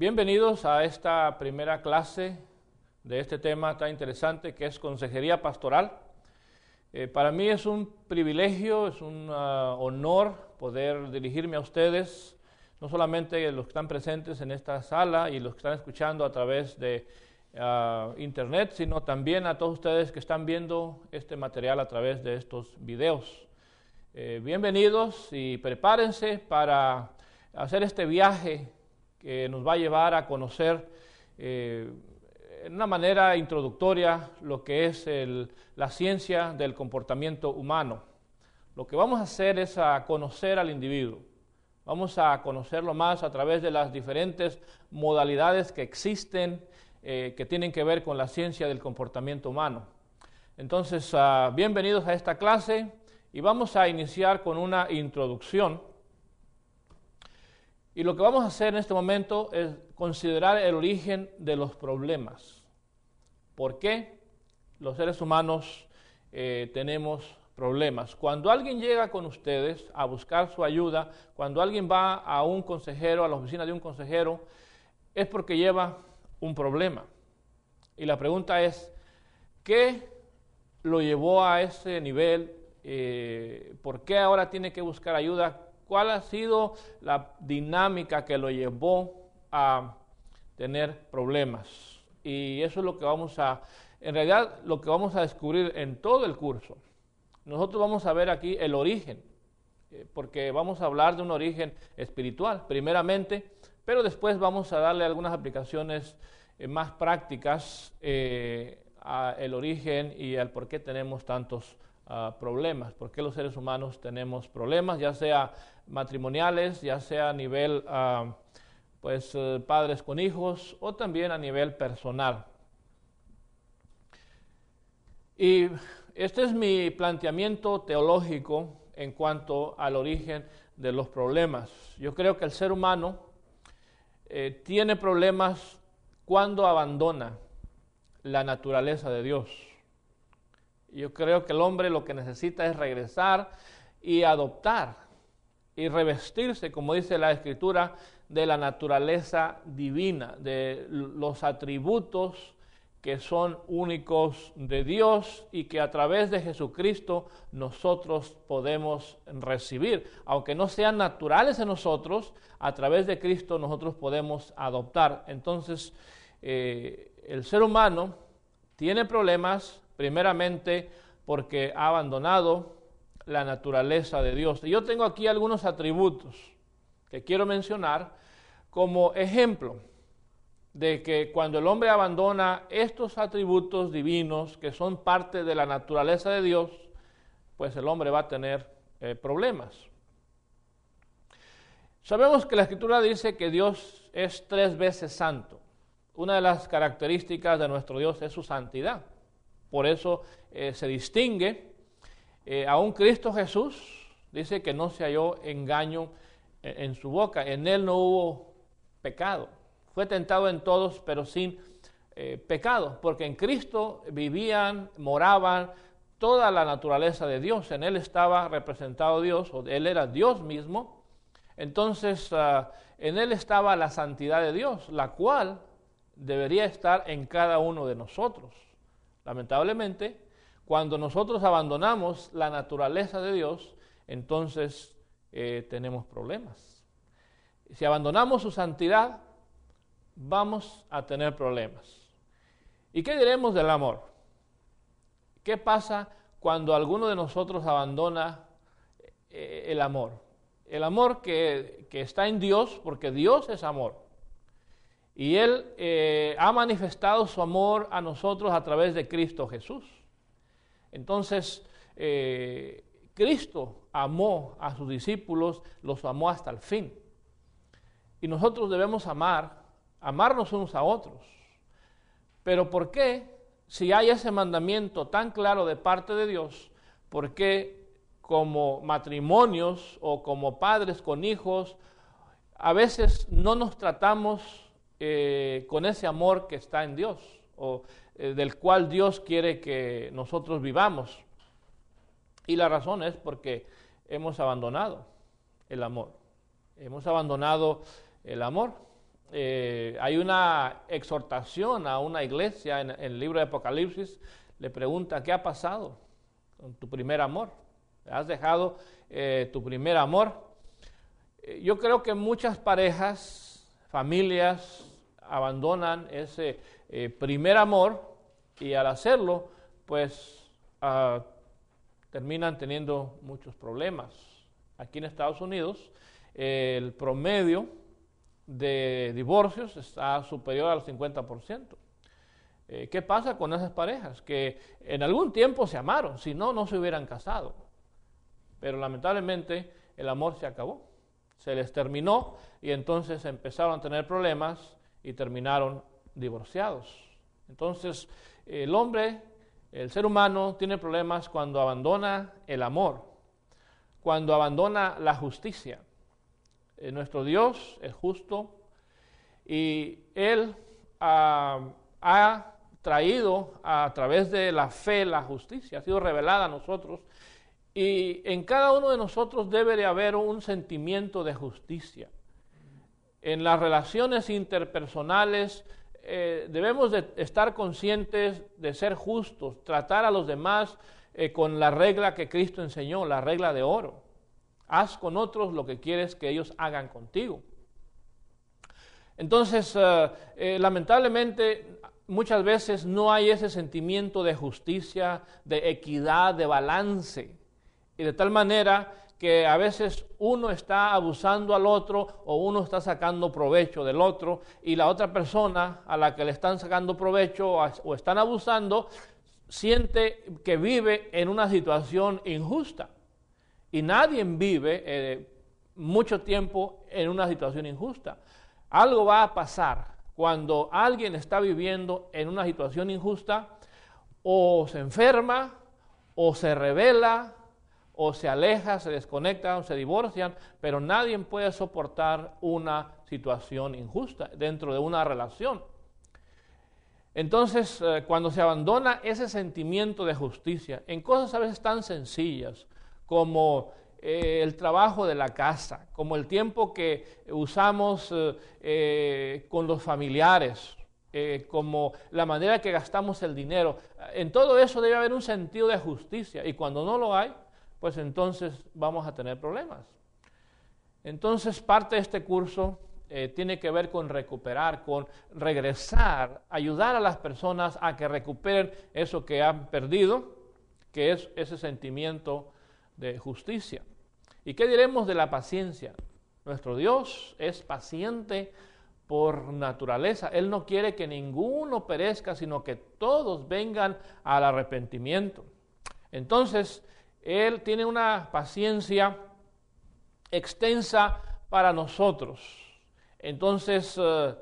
Bienvenidos a esta primera clase de este tema tan interesante que es consejería pastoral. Eh, para mí es un privilegio, es un ah, honor poder dirigirme a ustedes, no solamente los que están presentes en esta sala y los que están escuchando a través de ah, internet, sino también a todos ustedes que están viendo este material a través de estos videos. Eh, bienvenidos y prepárense para hacer este viaje que nos va a llevar a conocer eh, en una manera introductoria lo que es la ciencia del comportamiento humano. Lo que vamos a hacer es a conocer al individuo. Vamos a conocerlo más a través de las diferentes modalidades que existen, eh, que tienen que ver con la ciencia del comportamiento humano. Entonces, ah, bienvenidos a esta clase y vamos a iniciar con una introducción y lo que vamos a hacer en este momento es considerar el origen de los problemas. ¿Por qué los seres humanos eh, tenemos problemas? Cuando alguien llega con ustedes a buscar su ayuda, cuando alguien va a un consejero, a la oficina de un consejero, es porque lleva un problema. Y la pregunta es, ¿qué lo llevó a ese nivel? Eh, ¿Por qué ahora tiene que buscar ayuda? ¿Cuál ha sido la dinámica que lo llevó a tener problemas? Y eso es lo que vamos a, en realidad, lo que vamos a descubrir en todo el curso. Nosotros vamos a ver aquí el origen, eh, porque vamos a hablar de un origen espiritual, primeramente, pero después vamos a darle algunas aplicaciones eh, más prácticas eh, al origen y al por qué tenemos tantos problemas Ah, problemas, por los seres humanos tenemos problemas, ya sea matrimoniales, ya sea a nivel ah, pues, eh, padres con hijos o también a nivel personal. Y este es mi planteamiento teológico en cuanto al origen de los problemas. Yo creo que el ser humano eh, tiene problemas cuando abandona la naturaleza de Dios. Yo creo que el hombre lo que necesita es regresar y adoptar y revestirse, como dice la escritura, de la naturaleza divina, de los atributos que son únicos de Dios y que a través de Jesucristo nosotros podemos recibir. Aunque no sean naturales en nosotros, a través de Cristo nosotros podemos adoptar. Entonces, eh, el ser humano tiene problemas, Primeramente porque ha abandonado la naturaleza de Dios. Y yo tengo aquí algunos atributos que quiero mencionar como ejemplo de que cuando el hombre abandona estos atributos divinos que son parte de la naturaleza de Dios, pues el hombre va a tener eh, problemas. Sabemos que la escritura dice que Dios es tres veces santo. Una de las características de nuestro Dios es su santidad. Por eso eh, se distingue eh, a un Cristo Jesús, dice que no se halló engaño eh, en, su boca, en él no hubo pecado. Fue tentado en todos, pero sin pecado, porque en Cristo vivían, moraban toda la naturaleza de Dios, en él estaba representado Dios, o él era Dios mismo. Entonces, ah, en él estaba la santidad de Dios, la cual debería estar en cada uno de nosotros. Lamentablemente, cuando nosotros abandonamos la naturaleza de Dios, entonces eh, tenemos problemas. Si abandonamos su santidad, vamos a tener problemas. ¿Y qué diremos del amor? ¿Qué pasa cuando alguno de nosotros abandona eh, el amor? El amor que está en Dios, porque Dios es amor. Y Él eh, ha manifestado su amor a nosotros a través de Cristo Jesús. Entonces, eh, Cristo amó a sus discípulos, los amó hasta el fin. Y nosotros debemos amar, amarnos unos a otros. Pero ¿por qué, si hay ese mandamiento tan claro de parte de Dios, por qué como matrimonios o como padres con hijos, a veces no nos tratamos eh, con ese amor que está en Dios o eh, del cual Dios quiere que nosotros vivamos. Y la razón es porque hemos abandonado el amor. Hemos abandonado el amor. Eh, hay una exhortación a una iglesia en, el libro de Apocalipsis, le pregunta, ¿qué ha pasado con tu primer amor? ¿Has dejado tu primer amor? yo creo que muchas parejas, familias, abandonan ese eh, primer amor y al hacerlo, pues ah, terminan teniendo muchos problemas. Aquí en Estados Unidos, el promedio de divorcios está superior al 50%. Eh, ¿Qué pasa con esas parejas? Que en algún tiempo se amaron, si no, no se hubieran casado. Pero lamentablemente el amor se acabó, se les terminó y entonces empezaron a tener problemas y terminaron divorciados. Entonces, el hombre, el ser humano, tiene problemas cuando abandona el amor, cuando abandona la justicia. Eh, nuestro Dios es justo y Él ah, ha traído a través de la fe la justicia, ha sido revelada a nosotros. Y en cada uno de nosotros debe de haber un sentimiento de justicia en las relaciones interpersonales eh, debemos de estar conscientes de ser justos, tratar a los demás eh, con la regla que Cristo enseñó, la regla de oro. Haz con otros lo que quieres que ellos hagan contigo. Entonces, eh, lamentablemente, muchas veces no hay ese sentimiento de justicia, de equidad, de balance. Y de tal manera que a veces uno está abusando al otro o uno está sacando provecho del otro y la otra persona a la que le están sacando provecho o están abusando siente que vive en una situación injusta. Y nadie vive eh, mucho tiempo en una situación injusta. Algo va a pasar cuando alguien está viviendo en una situación injusta o se enferma o se revela o se aleja, se desconectan, se divorcian, pero nadie puede soportar una situación injusta dentro de una relación. Entonces, eh, cuando se abandona ese sentimiento de justicia en cosas a veces tan sencillas como eh, el trabajo de la casa, como el tiempo que usamos eh, con los familiares, como la manera que gastamos el dinero. En todo eso debe haber un sentido de justicia y cuando no lo hay, pues entonces vamos a tener problemas. Entonces parte de este curso eh, tiene que ver con recuperar, con regresar, ayudar a las personas a que recuperen eso que han perdido, que es ese sentimiento de justicia. ¿Y qué diremos de la paciencia? Nuestro Dios es paciente por naturaleza. Él no quiere que ninguno perezca, sino que todos vengan al arrepentimiento. Entonces, él tiene una paciencia extensa para nosotros. Entonces, eh,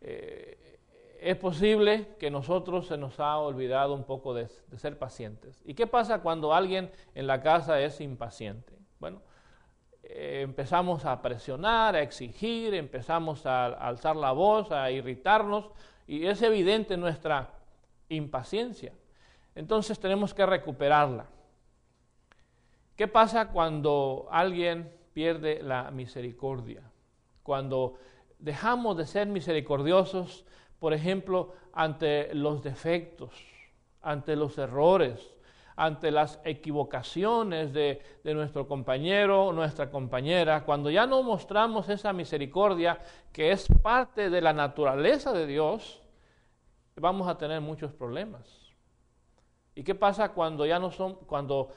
eh, es posible que nosotros se nos ha olvidado un poco de, ser pacientes. ¿Y qué pasa cuando alguien en la casa es impaciente? Bueno, eh, empezamos a presionar, a exigir, empezamos a alzar la voz, a irritarnos, y es evidente nuestra impaciencia. Entonces tenemos que recuperarla. ¿Qué pasa cuando alguien pierde la misericordia? Cuando dejamos de ser misericordiosos, por ejemplo, ante los defectos, ante los errores, ante las equivocaciones de, nuestro compañero o nuestra compañera, cuando ya no mostramos esa misericordia que es parte de la naturaleza de Dios, vamos a tener muchos problemas. ¿Y qué pasa cuando ya no, son, cuando,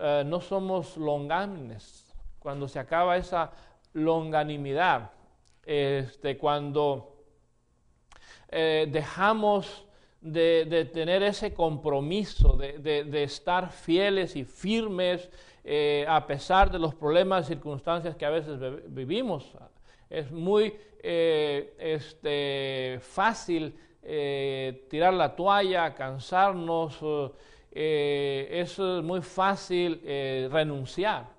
eh, no somos longanimes, Cuando se acaba esa longanimidad, este, cuando eh, dejamos de, tener ese compromiso, de, estar fieles y firmes eh, a pesar de los problemas y circunstancias que a veces vivimos. Es muy este, fácil eh, tirar la toalla, cansarnos, eh, es muy fácil eh, renunciar.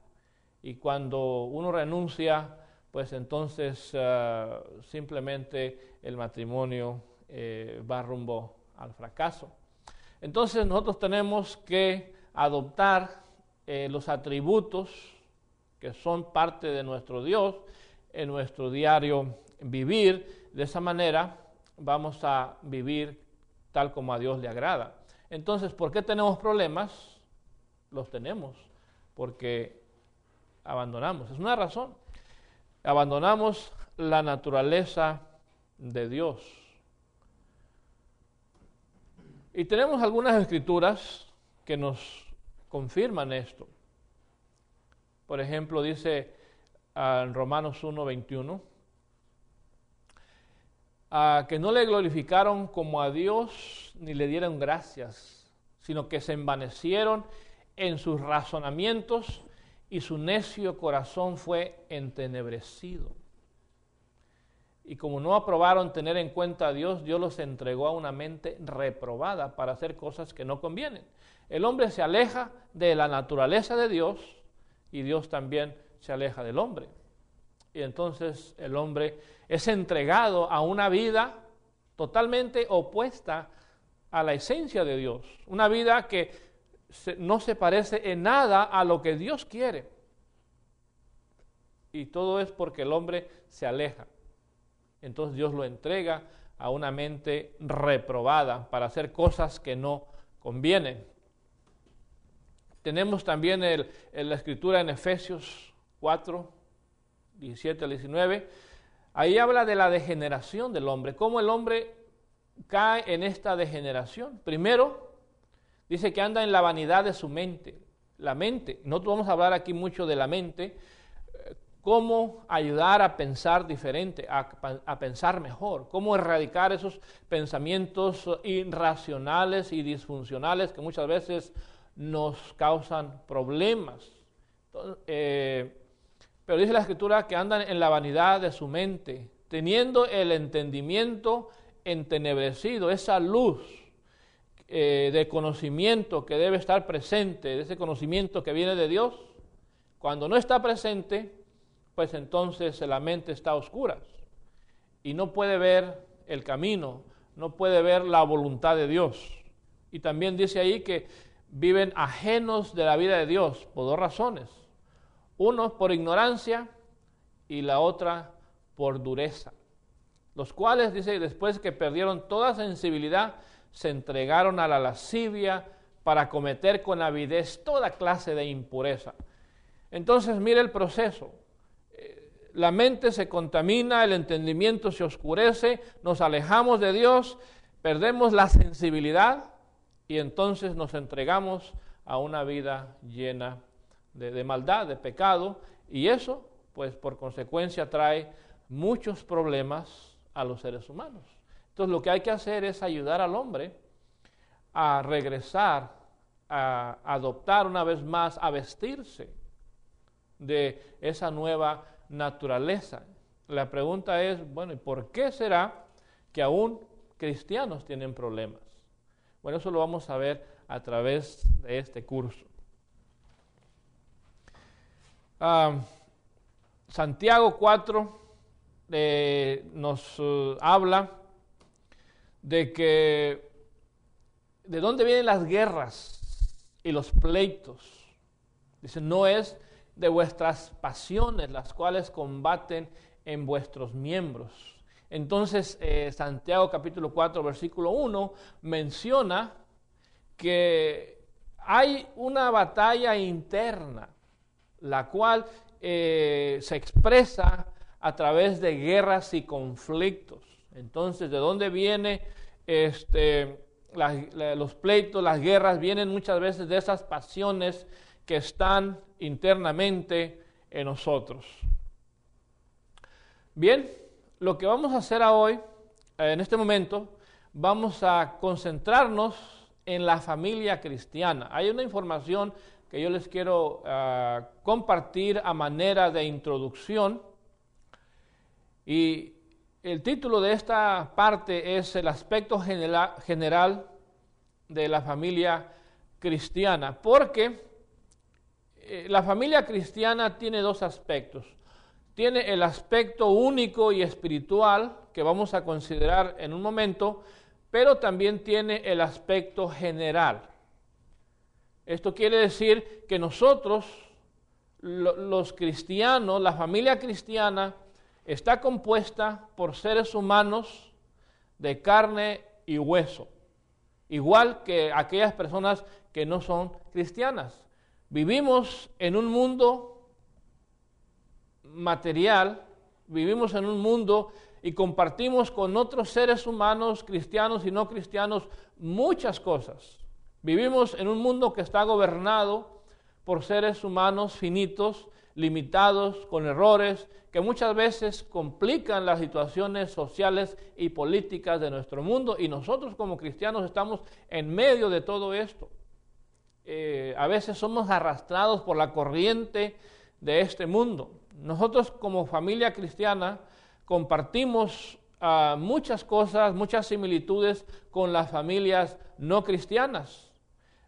Y cuando uno renuncia, pues entonces simplemente el matrimonio va rumbo al fracaso. Entonces nosotros tenemos que adoptar los atributos que son parte de nuestro Dios en nuestro diario vivir. De esa manera vamos a vivir tal como a Dios le agrada. Entonces, ¿por qué tenemos problemas? Los tenemos, porque abandonamos. Es una razón. Abandonamos la naturaleza de Dios. Y tenemos algunas escrituras que nos confirman esto. Por ejemplo, dice ah, en Romanos 1, 21, que no le glorificaron como a Dios ni le dieron gracias, sino que se envanecieron en sus razonamientos y su necio corazón fue entenebrecido. Y como no aprobaron tener en cuenta a Dios, Dios los entregó a una mente reprobada para hacer cosas que no convienen. El hombre se aleja de la naturaleza de Dios y Dios también se aleja del hombre y entonces el hombre es entregado a una vida totalmente opuesta a la esencia de Dios, una vida que no se parece en nada a lo que Dios quiere. Y todo es porque el hombre se aleja. Entonces Dios lo entrega a una mente reprobada para hacer cosas que no convienen. Tenemos también el, la escritura en Efesios 4, 17 al 19, ahí habla de la degeneración del hombre, cómo el hombre cae en esta degeneración. Primero, dice que anda en la vanidad de su mente. La mente, No vamos a hablar aquí mucho de la mente, eh, cómo ayudar a pensar diferente, a, pensar mejor, cómo erradicar esos pensamientos irracionales y disfuncionales que muchas veces nos causan problemas. Entonces, eh, pero dice la escritura que andan en la vanidad de su mente, teniendo el entendimiento entenebrecido, esa luz eh, de conocimiento que debe estar presente, de ese conocimiento que viene de Dios. Cuando no está presente, pues entonces la mente está oscura y no puede ver el camino, no puede ver la voluntad de Dios. Y también dice ahí que viven ajenos de la vida de Dios por dos razones unos por ignorancia y la otra por dureza, los cuales, dice, después que perdieron toda sensibilidad, se entregaron a la lascivia para cometer con avidez toda clase de impureza. Entonces, mire el proceso. Eh, la mente se contamina, el entendimiento se oscurece, nos alejamos de Dios, perdemos la sensibilidad y entonces nos entregamos a una vida llena de de, maldad, de pecado, y eso, pues por consecuencia, trae muchos problemas a los seres humanos. Entonces lo que hay que hacer es ayudar al hombre a regresar, a adoptar una vez más, a vestirse de esa nueva naturaleza. La pregunta es, bueno, ¿y por qué será que aún cristianos tienen problemas? Bueno, eso lo vamos a ver a través de este curso. Ah, Santiago 4 eh, nos eh, habla de que de dónde vienen las guerras y los pleitos. Dice, no es de vuestras pasiones las cuales combaten en vuestros miembros. Entonces, eh, Santiago capítulo 4, versículo 1 menciona que hay una batalla interna la cual eh, se expresa a través de guerras y conflictos. Entonces, ¿de dónde viene este, los pleitos, las guerras? Vienen muchas veces de esas pasiones que están internamente en nosotros. Bien, lo que vamos a hacer hoy, eh, en este momento, vamos a concentrarnos en la familia cristiana. Hay una información que yo les quiero ah, compartir a manera de introducción. Y el título de esta parte es el aspecto general de la familia cristiana, porque eh, la familia cristiana tiene dos aspectos. Tiene el aspecto único y espiritual que vamos a considerar en un momento, pero también tiene el aspecto general. Esto quiere decir que nosotros, los cristianos, la familia cristiana, está compuesta por seres humanos de carne y hueso, igual que aquellas personas que no son cristianas. Vivimos en un mundo material, vivimos en un mundo y compartimos con otros seres humanos, cristianos y no cristianos, muchas cosas. Vivimos en un mundo que está gobernado por seres humanos finitos, limitados, con errores, que muchas veces complican las situaciones sociales y políticas de nuestro mundo. Y nosotros como cristianos estamos en medio de todo esto. Eh, a veces somos arrastrados por la corriente de este mundo. Nosotros como familia cristiana compartimos ah, muchas cosas, muchas similitudes con las familias no cristianas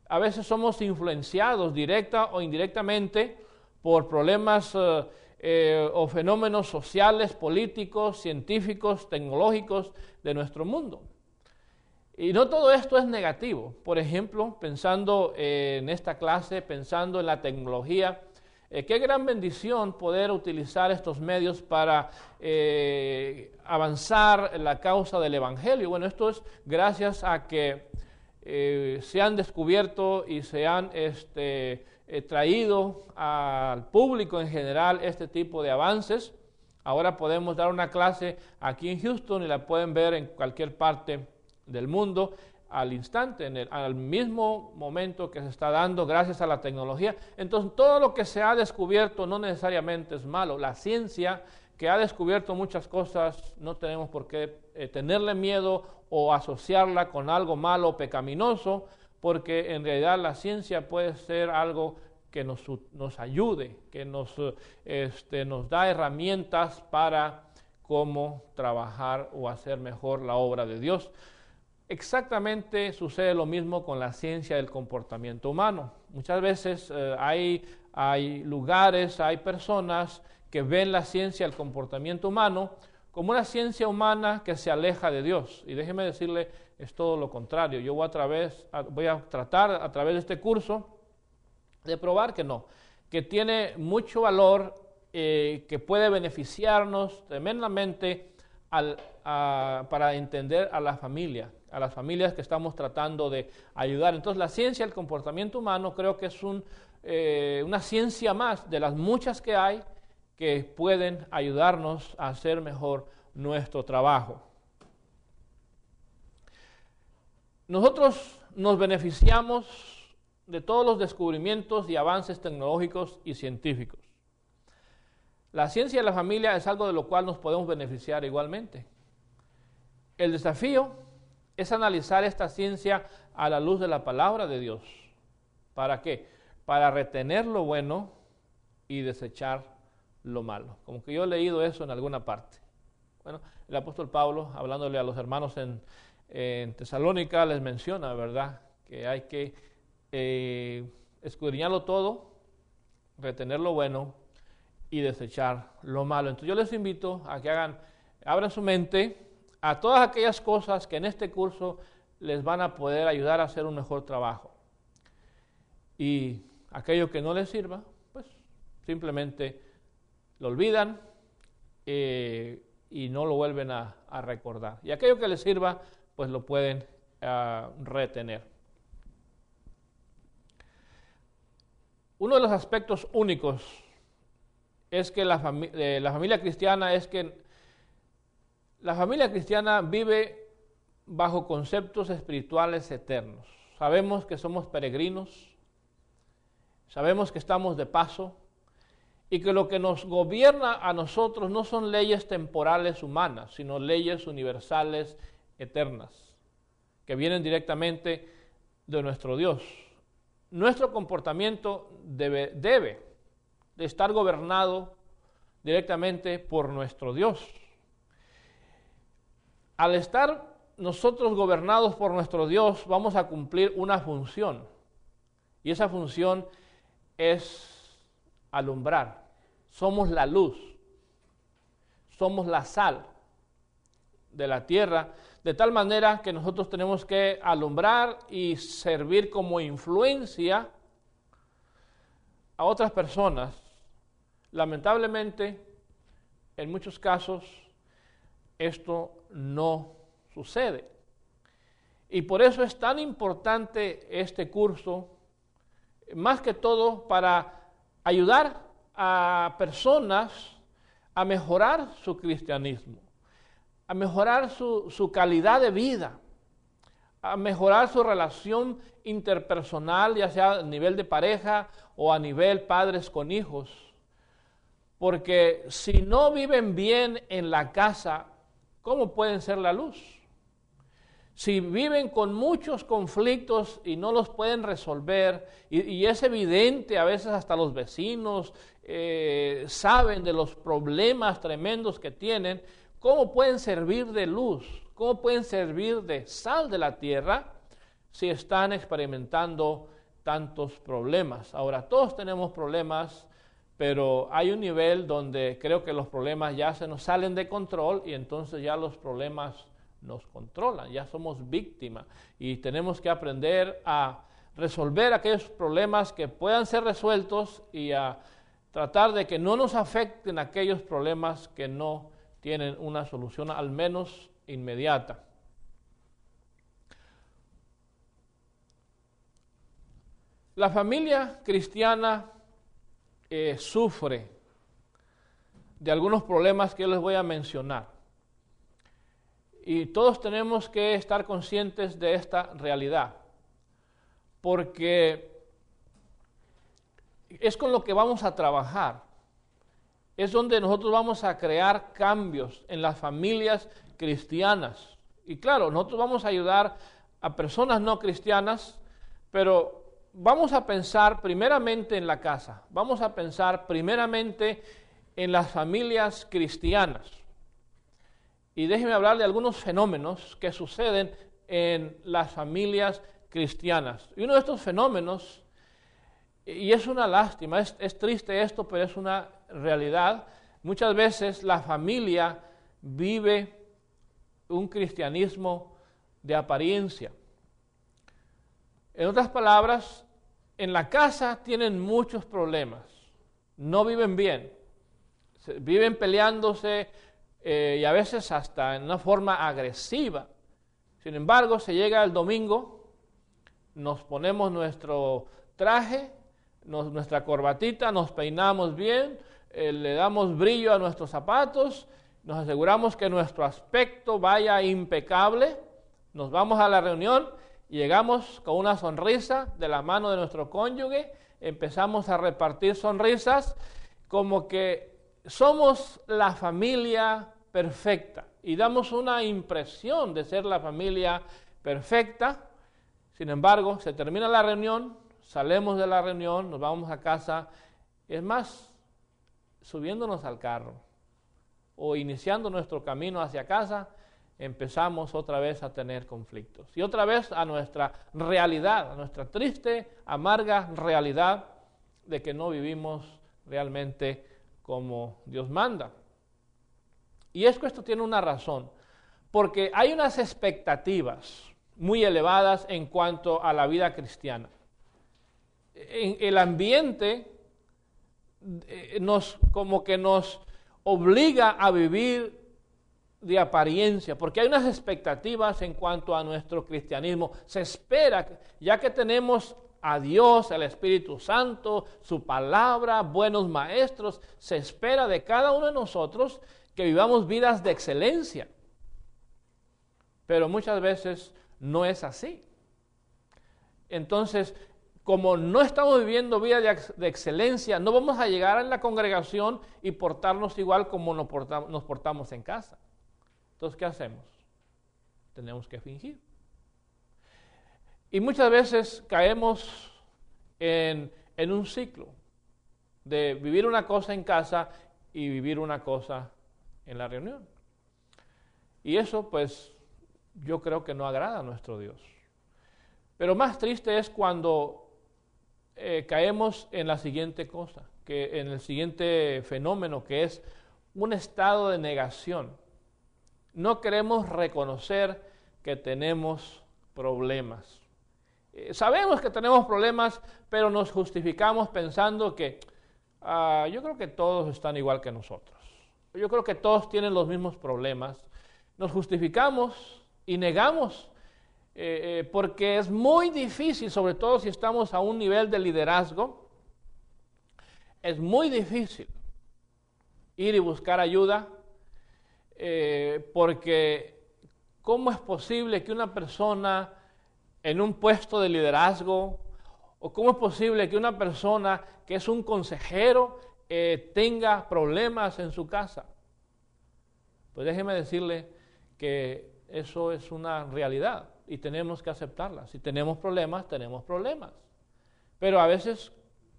a veces somos influenciados directa o indirectamente por problemas eh, eh, o fenómenos sociales, políticos, científicos, tecnológicos de nuestro mundo. Y no todo esto es negativo. Por ejemplo, pensando eh, en esta clase, pensando en la tecnología, qué gran bendición poder utilizar estos medios para avanzar en la causa del Evangelio. Bueno, esto es gracias a que eh, se han descubierto y se han este, eh, traído al público en general este tipo de avances. Ahora podemos dar una clase aquí en Houston y la pueden ver en cualquier parte del mundo al instante, en el, al mismo momento que se está dando gracias a la tecnología. Entonces, todo lo que se ha descubierto no necesariamente es malo. La ciencia que ha descubierto muchas cosas, no tenemos por qué eh, tenerle miedo o asociarla con algo malo o pecaminoso, porque en realidad la ciencia puede ser algo que nos, ayude, que nos, este, nos da herramientas para cómo trabajar o hacer mejor la obra de Dios. Exactamente sucede lo mismo con la ciencia del comportamiento humano. Muchas veces eh, hay, hay lugares, hay personas que ven la ciencia del comportamiento humano como una ciencia humana que se aleja de Dios. Y déjeme decirle, es todo lo contrario. Yo voy a, través, voy a tratar a través de este curso de probar que no, que tiene mucho valor, eh, que puede beneficiarnos tremendamente para entender a la familia, a las familias que estamos tratando de ayudar. Entonces la ciencia del comportamiento humano creo que es eh, una ciencia más de las muchas que hay que pueden ayudarnos a hacer mejor nuestro trabajo. Nosotros nos beneficiamos de todos los descubrimientos y avances tecnológicos y científicos. La ciencia de la familia es algo de lo cual nos podemos beneficiar igualmente. El desafío es analizar esta ciencia a la luz de la palabra de Dios. ¿Para qué? Para retener lo bueno y desechar lo malo. Como que yo he leído eso en alguna parte. Bueno, el apóstol Pablo, hablándole a los hermanos en, Tesalónica, les menciona, ¿verdad?, que hay que eh, escudriñarlo todo, retener lo bueno y desechar lo malo. Entonces yo les invito a que hagan, abran su mente a todas aquellas cosas que en este curso les van a poder ayudar a hacer un mejor trabajo. Y aquello que no les sirva, pues simplemente lo olvidan eh, y no lo vuelven a, recordar. Y aquello que les sirva, pues lo pueden ah, retener. Uno de los aspectos únicos es que la, eh, la familia cristiana es que la familia cristiana vive bajo conceptos espirituales eternos. Sabemos que somos peregrinos, sabemos que estamos de paso, y que lo que nos gobierna a nosotros no son leyes temporales humanas, sino leyes universales eternas, que vienen directamente de nuestro Dios. Nuestro comportamiento debe, debe de estar gobernado directamente por nuestro Dios. Al estar nosotros gobernados por nuestro Dios, vamos a cumplir una función, y esa función es alumbrar. Somos la luz, somos la sal de la tierra, de tal manera que nosotros tenemos que alumbrar y servir como influencia a otras personas. Lamentablemente, en muchos casos, esto no sucede. Y por eso es tan importante este curso, más que todo para ayudar a personas a mejorar su cristianismo, a mejorar su, calidad de vida, a mejorar su relación interpersonal, ya sea a nivel de pareja o a nivel padres con hijos. Porque si no viven bien en la casa, ¿cómo pueden ser la luz? si viven con muchos conflictos y no los pueden resolver, y, es evidente, a veces hasta los vecinos eh, saben de los problemas tremendos que tienen, ¿cómo pueden servir de luz? ¿Cómo pueden servir de sal de la tierra si están experimentando tantos problemas? Ahora, todos tenemos problemas, pero hay un nivel donde creo que los problemas ya se nos salen de control y entonces ya los problemas nos controlan, ya somos víctimas y tenemos que aprender a resolver aquellos problemas que puedan ser resueltos y a tratar de que no nos afecten aquellos problemas que no tienen una solución al menos inmediata. La familia cristiana eh, sufre de algunos problemas que les voy a mencionar. Y todos tenemos que estar conscientes de esta realidad, porque es con lo que vamos a trabajar. Es donde nosotros vamos a crear cambios en las familias cristianas. Y claro, nosotros vamos a ayudar a personas no cristianas, pero vamos a pensar primeramente en la casa, vamos a pensar primeramente en las familias cristianas. Y déjeme hablar de algunos fenómenos que suceden en las familias cristianas. Y uno de estos fenómenos, y es una lástima, es, es triste esto, pero es una realidad, muchas veces la familia vive un cristianismo de apariencia. En otras palabras, en la casa tienen muchos problemas, no viven bien, viven peleándose, eh, y a veces hasta en una forma agresiva. Sin embargo, se llega el domingo, nos ponemos nuestro traje, nuestra corbatita, nos peinamos bien, eh, le damos brillo a nuestros zapatos, nos aseguramos que nuestro aspecto vaya impecable, nos vamos a la reunión, llegamos con una sonrisa de la mano de nuestro cónyuge, empezamos a repartir sonrisas como que somos la familia perfecta y damos una impresión de ser la familia perfecta. Sin embargo, se termina la reunión, salemos de la reunión, nos vamos a casa. Es más, subiéndonos al carro o iniciando nuestro camino hacia casa, empezamos otra vez a tener conflictos. Y otra vez a nuestra realidad, a nuestra triste, amarga realidad de que no vivimos realmente como Dios manda. Y es que esto tiene una razón, porque hay unas expectativas muy elevadas en cuanto a la vida cristiana. En el ambiente eh, nos como que nos obliga a vivir de apariencia, porque hay unas expectativas en cuanto a nuestro cristianismo. Se espera, ya que tenemos a Dios, al Espíritu Santo, su palabra, buenos maestros, se espera de cada uno de nosotros que vivamos vidas de excelencia. Pero muchas veces no es así. Entonces, como no estamos viviendo vidas de, excelencia, no vamos a llegar a la congregación y portarnos igual como nos, portamos en casa. Entonces, ¿qué hacemos? Tenemos que fingir. Y muchas veces caemos en, en un ciclo de vivir una cosa en casa y vivir una cosa en la reunión. Y eso pues yo creo que no agrada a nuestro Dios. Pero más triste es cuando eh, caemos en la siguiente cosa, que en el siguiente fenómeno que es un estado de negación. No queremos reconocer que tenemos problemas. Eh, sabemos que tenemos problemas, pero nos justificamos pensando que ah, yo creo que todos están igual que nosotros. Yo creo que todos tienen los mismos problemas. Nos justificamos y negamos, eh, eh, porque es muy difícil, sobre todo si estamos a un nivel de liderazgo, es muy difícil ir y buscar ayuda, eh, porque ¿cómo es posible que una persona en un puesto de liderazgo, o cómo es posible que una persona que es un consejero, eh, tenga problemas en su casa. Pues déjeme decirle que eso es una realidad y tenemos que aceptarla. Si tenemos problemas, tenemos problemas. Pero a veces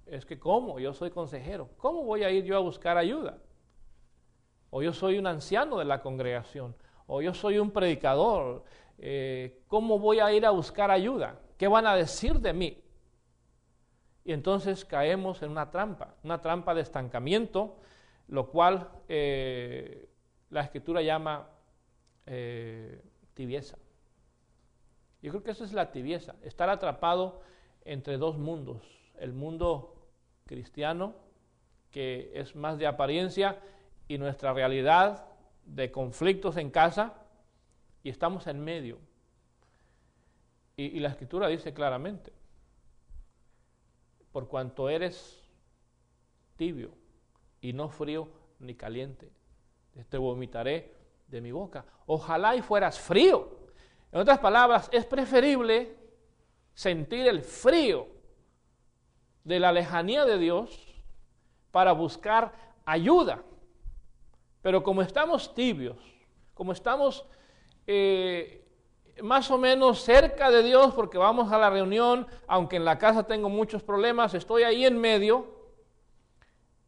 es que ¿cómo? Yo soy consejero. ¿Cómo voy a ir yo a buscar ayuda? O yo soy un anciano de la congregación. O yo soy un predicador. Eh, ¿Cómo voy a ir a buscar ayuda? ¿Qué van a decir de mí? y entonces caemos en una trampa, una trampa de estancamiento, lo cual eh, la escritura llama eh, tibieza. Yo creo que esa es la tibieza, estar atrapado entre dos mundos, el mundo cristiano, que es más de apariencia, y nuestra realidad de conflictos en casa, y estamos en medio. y la escritura dice claramente, por cuanto eres tibio y no frío ni caliente, te este vomitaré de mi boca. Ojalá y fueras frío. En otras palabras, es preferible sentir el frío de la lejanía de Dios para buscar ayuda. Pero como estamos tibios, como estamos eh, más o menos cerca de Dios porque vamos a la reunión, aunque en la casa tengo muchos problemas, estoy ahí en medio,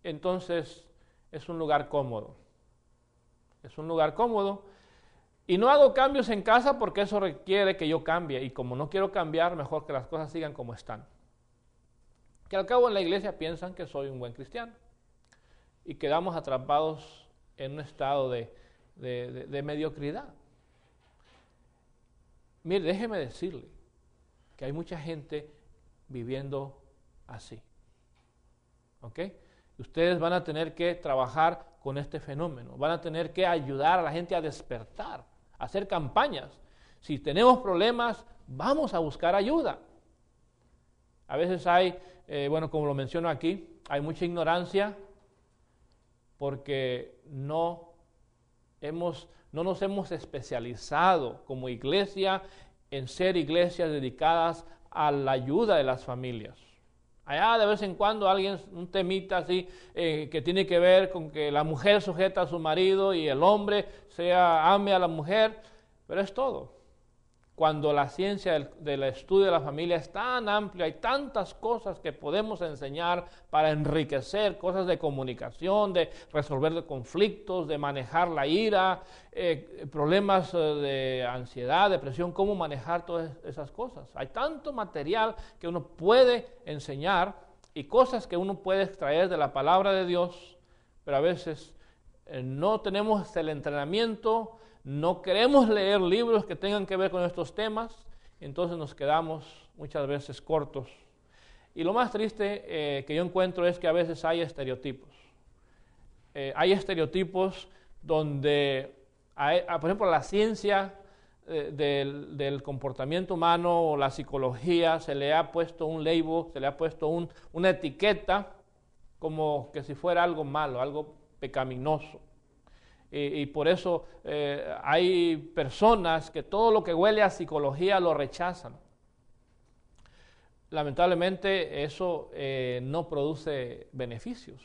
entonces es un lugar cómodo. Es un lugar cómodo. Y no hago cambios en casa porque eso requiere que yo cambie. Y como no quiero cambiar, mejor que las cosas sigan como están. Que al cabo en la iglesia piensan que soy un buen cristiano. Y quedamos atrapados en un estado de, de, mediocridad. Mire, déjeme decirle que hay mucha gente viviendo así. ¿Ok? Ustedes van a tener que trabajar con este fenómeno, van a tener que ayudar a la gente a despertar, a hacer campañas. Si tenemos problemas, vamos a buscar ayuda. A veces hay, eh, bueno, como lo menciono aquí, hay mucha ignorancia porque no hemos no nos hemos especializado como iglesia en ser iglesias dedicadas a la ayuda de las familias. Allá de vez en cuando alguien, un temita así, eh, que tiene que ver con que la mujer sujeta a su marido y el hombre sea, ame a la mujer, pero es todo cuando la ciencia del, estudio de la familia es tan amplia, hay tantas cosas que podemos enseñar para enriquecer, cosas de comunicación, de resolver conflictos, de manejar la ira, eh, problemas eh, de ansiedad, depresión, cómo manejar todas esas cosas. Hay tanto material que uno puede enseñar y cosas que uno puede extraer de la palabra de Dios, pero a veces eh, no tenemos el entrenamiento no queremos leer libros que tengan que ver con estos temas, entonces nos quedamos muchas veces cortos. Y lo más triste eh, que yo encuentro es que a veces hay estereotipos. Eh, hay estereotipos donde, ah, por ejemplo, la ciencia eh, del, comportamiento humano o la psicología se le ha puesto un label, se le ha puesto una etiqueta como que si fuera algo malo, algo pecaminoso. Y, por eso eh, hay personas que todo lo que huele a psicología lo rechazan. Lamentablemente eso eh, no produce beneficios.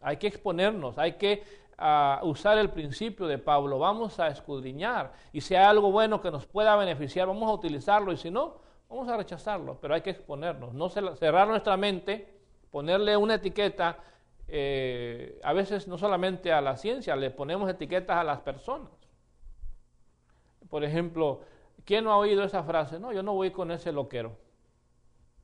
Hay que exponernos, hay que ah, usar el principio de Pablo, vamos a escudriñar y si hay algo bueno que nos pueda beneficiar, vamos a utilizarlo y si no, vamos a rechazarlo, pero hay que exponernos, no cerrar nuestra mente, ponerle una etiqueta eh, a veces no solamente a la ciencia, le ponemos etiquetas a las personas. Por ejemplo, ¿quién no ha oído esa frase? No, yo no voy con ese loquero.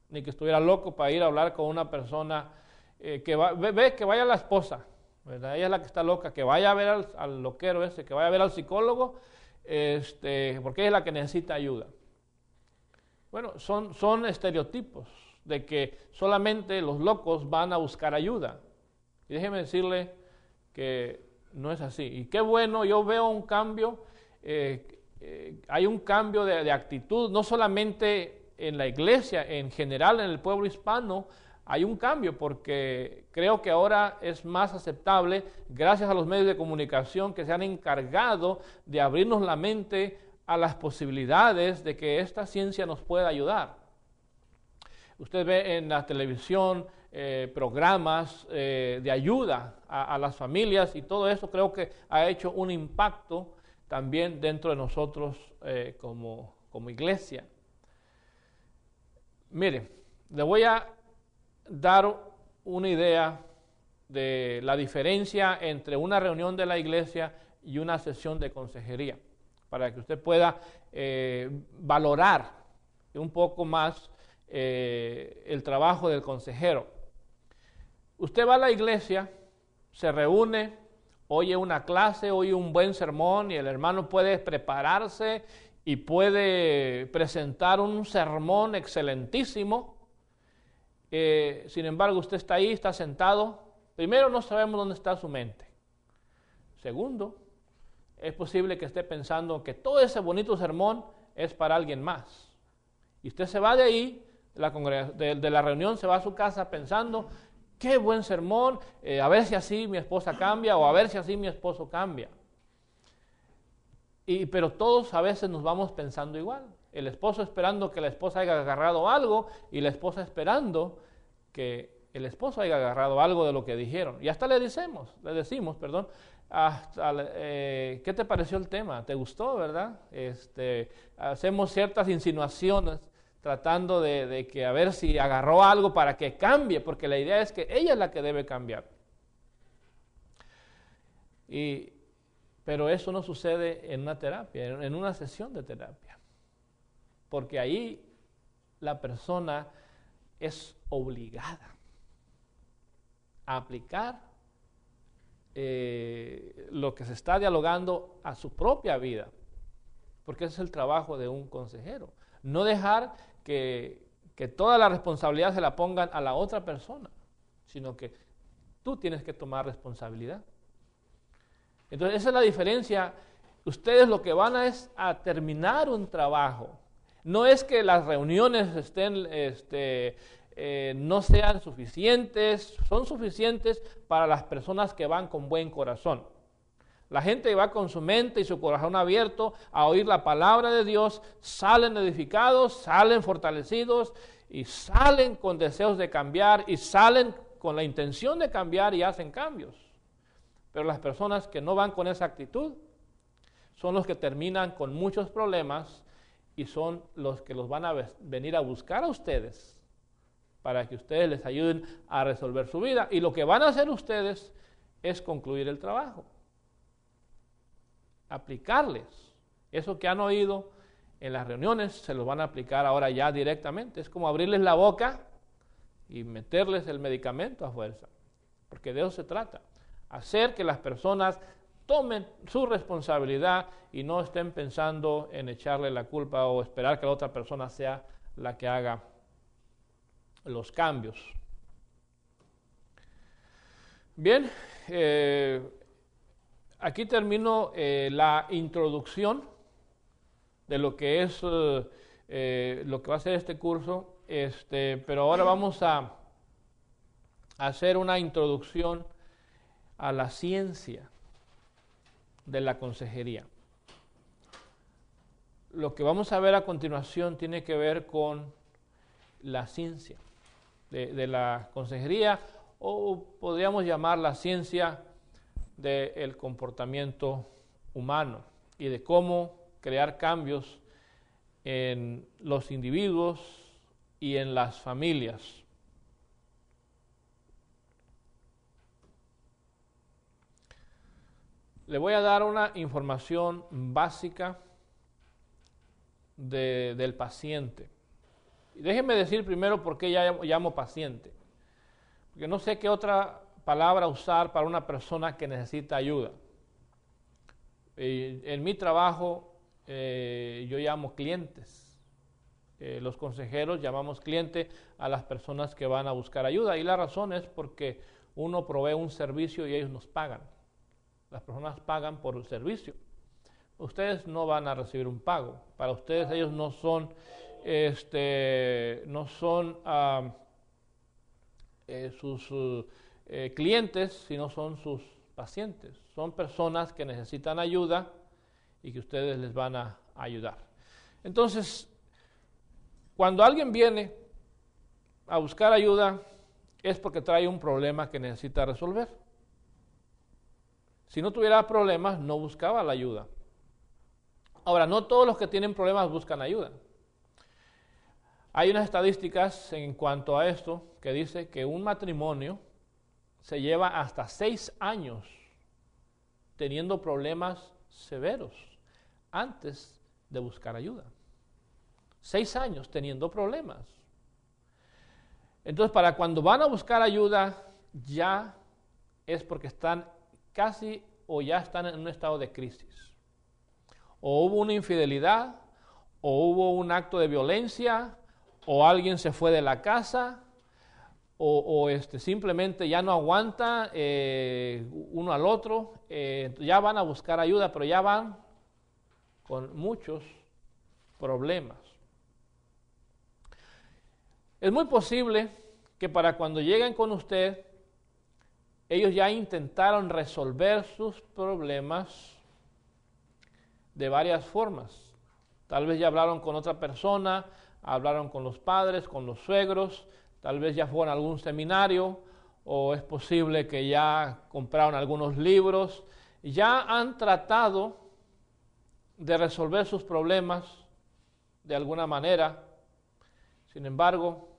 Ni que estuviera loco para ir a hablar con una persona eh, que ve, que vaya la esposa, ¿verdad? Ella es la que está loca, que vaya a ver al, loquero ese, que vaya a ver al psicólogo, este, porque ella es la que necesita ayuda. Bueno, son, son estereotipos de que solamente los locos van a buscar ayuda. Y déjeme decirle que no es así. Y qué bueno, yo veo un cambio, eh, eh, hay un cambio de, de actitud, no solamente en la iglesia, en general en el pueblo hispano, hay un cambio porque creo que ahora es más aceptable gracias a los medios de comunicación que se han encargado de abrirnos la mente a las posibilidades de que esta ciencia nos pueda ayudar. Usted ve en la televisión, eh, programas eh, de ayuda a, las familias y todo eso creo que ha hecho un impacto también dentro de nosotros eh, como, como iglesia. Mire, le voy a dar una idea de la diferencia entre una reunión de la iglesia y una sesión de consejería, para que usted pueda valorar un poco más el trabajo del consejero. Usted va a la iglesia, se reúne, oye una clase, oye un buen sermón y el hermano puede prepararse y puede presentar un sermón excelentísimo. Eh, sin embargo, usted está ahí, está sentado. Primero, no sabemos dónde está su mente. Segundo, es posible que esté pensando que todo ese bonito sermón es para alguien más. Y usted se va de ahí, de la reunión, se va a su casa pensando qué buen sermón, eh, a ver si así mi esposa cambia o a ver si así mi esposo cambia. Y, pero todos a veces nos vamos pensando igual. El esposo esperando que la esposa haya agarrado algo y la esposa esperando que el esposo haya agarrado algo de lo que dijeron. Y hasta le decimos, le decimos, perdón, hasta, eh, ¿qué te pareció el tema? ¿Te gustó, verdad? Este, hacemos ciertas insinuaciones tratando de, que a ver si agarró algo para que cambie, porque la idea es que ella es la que debe cambiar. pero eso no sucede en una terapia, en una sesión de terapia, porque ahí la persona es obligada a aplicar eh, lo que se está dialogando a su propia vida, porque ese es el trabajo de un consejero. No dejar que, toda la responsabilidad se la pongan a la otra persona, sino que tú tienes que tomar responsabilidad. Entonces, esa es la diferencia. Ustedes lo que van a es a terminar un trabajo. No es que las reuniones estén, este, eh, no sean suficientes, son suficientes para las personas que van con buen corazón. La gente va con su mente y su corazón abierto a oír la palabra de Dios, salen edificados, salen fortalecidos y salen con deseos de cambiar y salen con la intención de cambiar y hacen cambios. Pero las personas que no van con esa actitud son los que terminan con muchos problemas y son los que los van a venir a buscar a ustedes para que ustedes les ayuden a resolver su vida. Y lo que van a hacer ustedes es concluir el trabajo aplicarles. Eso que han oído en las reuniones se los van a aplicar ahora ya directamente. Es como abrirles la boca y meterles el medicamento a fuerza. Porque de eso se trata. Hacer que las personas tomen su responsabilidad y no estén pensando en echarle la culpa o esperar que la otra persona sea la que haga los cambios. Bien, eh, aquí termino eh, la introducción de lo que es eh, eh, lo que va a ser este curso, este, pero ahora vamos a hacer una introducción a la ciencia de la consejería. Lo que vamos a ver a continuación tiene que ver con la ciencia de, de la consejería o podríamos llamar la ciencia del comportamiento humano y de cómo crear cambios en los individuos y en las familias. Le voy a dar una información básica del paciente. Déjenme decir primero por qué llamo paciente. Porque no sé qué otra palabra usar para una persona que necesita ayuda. en mi trabajo eh, yo llamo clientes. Eh, los consejeros llamamos cliente a las personas que van a buscar ayuda y la razón es porque uno provee un servicio y ellos nos pagan. Las personas pagan por el servicio. Ustedes no van a recibir un pago. Para ustedes ellos no son, este, no son ah, eh, sus uh, eh, clientes, sino son sus pacientes. Son personas que necesitan ayuda y que ustedes les van a ayudar. Entonces, cuando alguien viene a buscar ayuda, es porque trae un problema que necesita resolver. Si no tuviera problemas, no buscaba la ayuda. Ahora, no todos los que tienen problemas buscan ayuda. Hay unas estadísticas en cuanto a esto que dice que un matrimonio se lleva hasta seis años teniendo problemas severos antes de buscar ayuda. Seis años teniendo problemas. Entonces, para cuando van a buscar ayuda, ya es porque están casi o ya están en un estado de crisis. O hubo una infidelidad, o hubo un acto de violencia, o alguien se fue de la casa, o, este, simplemente ya no aguanta eh, uno al otro, eh, ya van a buscar ayuda, pero ya van con muchos problemas. Es muy posible que para cuando lleguen con usted, ellos ya intentaron resolver sus problemas de varias formas. Tal vez ya hablaron con otra persona, hablaron con los padres, con los suegros, tal vez ya fueron a algún seminario o es posible que ya compraron algunos libros, ya han tratado de resolver sus problemas de alguna manera. Sin embargo,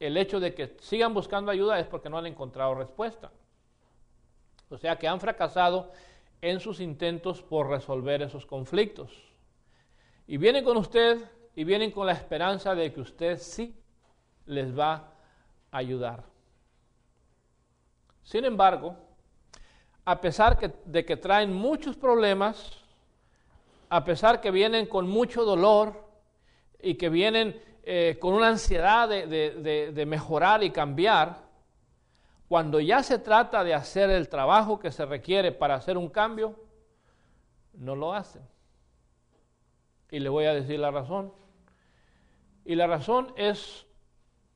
el hecho de que sigan buscando ayuda es porque no han encontrado respuesta. O sea que han fracasado en sus intentos por resolver esos conflictos. Y vienen con usted y vienen con la esperanza de que usted sí les va a ayudar. Sin embargo, a pesar de que traen muchos problemas, a pesar que vienen con mucho dolor y que vienen eh, con una ansiedad de, de, de, de mejorar y cambiar, cuando ya se trata de hacer el trabajo que se requiere para hacer un cambio, no lo hacen. Y le voy a decir la razón. Y la razón es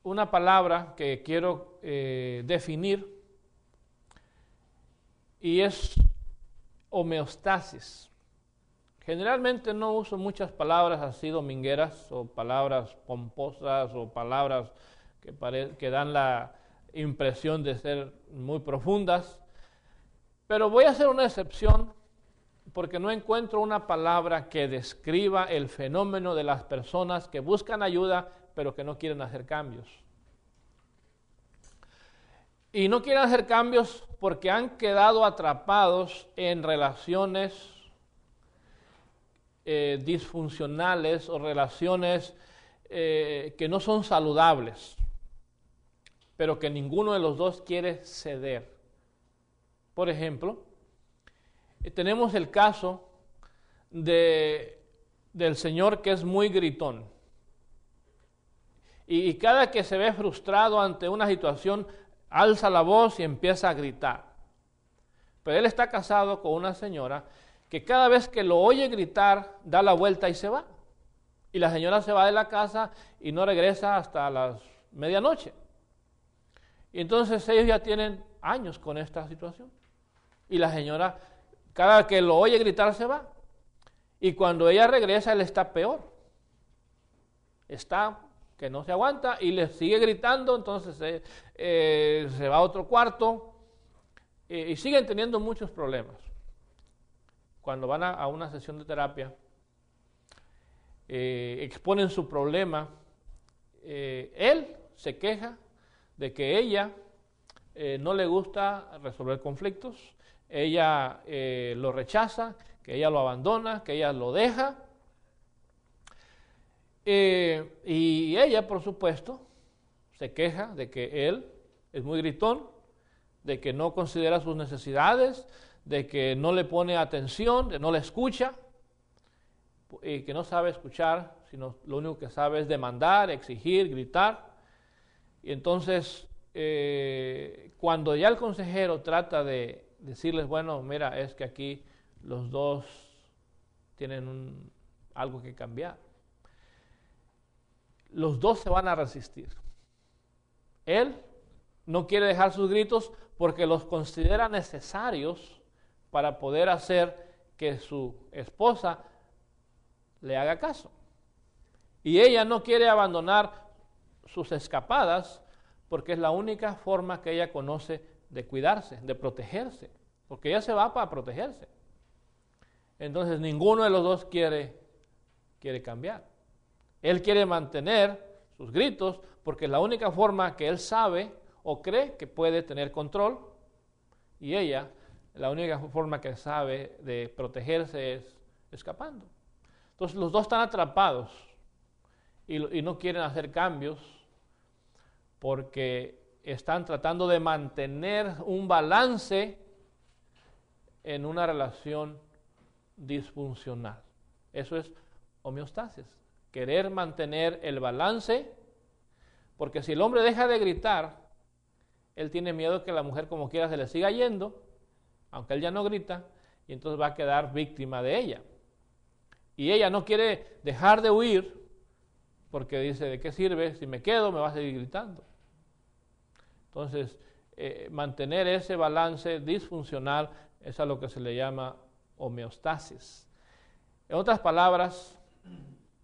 una palabra que quiero eh, definir y es homeostasis. Generalmente no uso muchas palabras así domingueras o palabras pomposas o palabras que dan la impresión de ser muy profundas, pero voy a hacer una excepción porque no encuentro una palabra que describa el fenómeno de las personas que buscan ayuda pero que no quieren hacer cambios. Y no quieren hacer cambios porque han quedado atrapados en relaciones eh, disfuncionales o relaciones eh, que no son saludables, pero que ninguno de los dos quiere ceder. Por ejemplo, eh, tenemos el caso de, del señor que es muy gritón. Y, cada que se ve frustrado ante una situación, alza la voz y empieza a gritar. Pero él está casado con una señora que cada vez que lo oye gritar, da la vuelta y se va. Y la señora se va de la casa y no regresa hasta las medianoche. Y entonces ellos ya tienen años con esta situación. Y la señora, cada que lo oye gritar, se va. Y cuando ella regresa, él está peor. Está que no se aguanta y le sigue gritando, entonces eh, eh, se va a otro cuarto eh, y siguen teniendo muchos problemas. Cuando van a, a una sesión de terapia, exponen su problema, él se queja de que ella no le gusta resolver conflictos, ella lo rechaza, que ella lo abandona, que ella lo deja eh, y ella, por supuesto, se queja de que él es muy gritón, de que no considera sus necesidades, de que no le pone atención, de no le escucha, y que no sabe escuchar, sino lo único que sabe es demandar, exigir, gritar. Y entonces, eh, cuando ya el consejero trata de decirles, bueno, mira, es que aquí los dos tienen algo que cambiar, los dos se van a resistir. Él no quiere dejar sus gritos porque los considera necesarios para poder hacer que su esposa le haga caso. Y ella no quiere abandonar sus escapadas porque es la única forma que ella conoce de cuidarse, de protegerse, porque ella se va para protegerse. Entonces ninguno de los dos quiere, quiere cambiar. Él quiere mantener sus gritos porque es la única forma que él sabe o cree que puede tener control. Y ella, la única forma que sabe de protegerse es escapando. Entonces los dos están atrapados y, y no quieren hacer cambios porque están tratando de mantener un balance en una relación disfuncional. Eso es homeostasis querer mantener el balance, porque si el hombre deja de gritar, él tiene miedo que la mujer como quiera se le siga yendo, aunque él ya no grita, y entonces va a quedar víctima de ella. Y ella no quiere dejar de huir, porque dice, ¿de qué sirve? Si me quedo, me va a seguir gritando. Entonces, eh, mantener ese balance disfuncional es a lo que se le llama homeostasis. En otras palabras,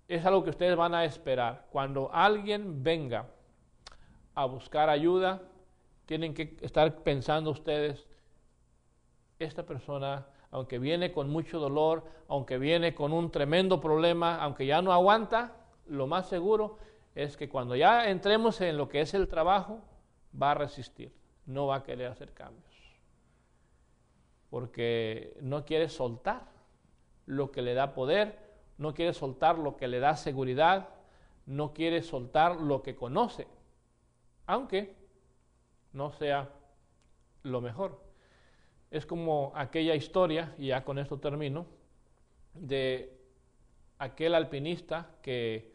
es algo que ustedes van a esperar. Cuando alguien venga a buscar ayuda, tienen que estar pensando ustedes, esta persona, aunque viene con mucho dolor, aunque viene con un tremendo problema, aunque ya no aguanta, lo más seguro es que cuando ya entremos en lo que es el trabajo, va a resistir, no va a querer hacer cambios, porque no quiere soltar lo que le da poder no quiere soltar lo que le da seguridad, no quiere soltar lo que conoce, aunque no sea lo mejor. Es como aquella historia, y ya con esto termino, de aquel alpinista que,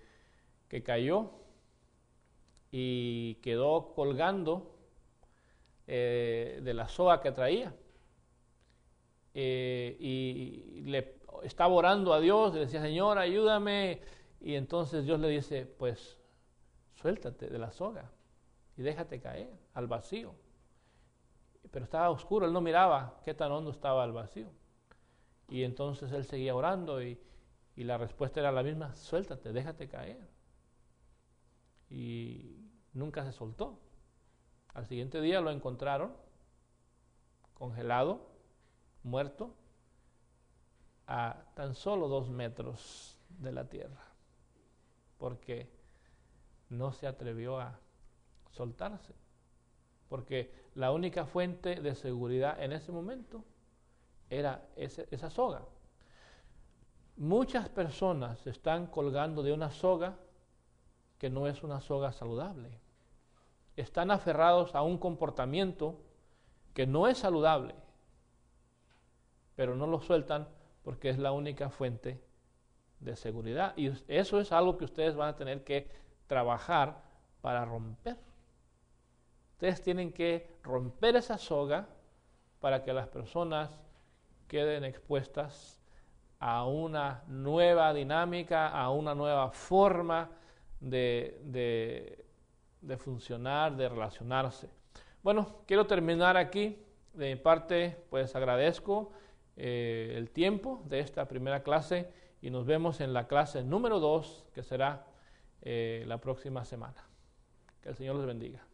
que cayó y quedó colgando eh, de la soga que traía eh, y le estaba orando a Dios, le decía, Señor, ayúdame. Y entonces Dios le dice, pues suéltate de la soga y déjate caer al vacío. Pero estaba oscuro, él no miraba qué tan hondo estaba el vacío. Y entonces él seguía orando y, y la respuesta era la misma, suéltate, déjate caer. Y nunca se soltó. Al siguiente día lo encontraron congelado, muerto, a tan solo dos metros de la tierra, porque no se atrevió a soltarse, porque la única fuente de seguridad en ese momento era esa soga. Muchas personas están colgando de una soga que no es una soga saludable. Están aferrados a un comportamiento que no es saludable, pero no lo sueltan porque es la única fuente de seguridad. Y eso es algo que ustedes van a tener que trabajar para romper. Ustedes tienen que romper esa soga para que las personas queden expuestas a una nueva dinámica, a una nueva forma de, funcionar, de relacionarse. Bueno, quiero terminar aquí. De mi parte, pues agradezco. Eh, el tiempo de esta primera clase y nos vemos en la clase número 2 que será eh, la próxima semana. Que el Señor los bendiga.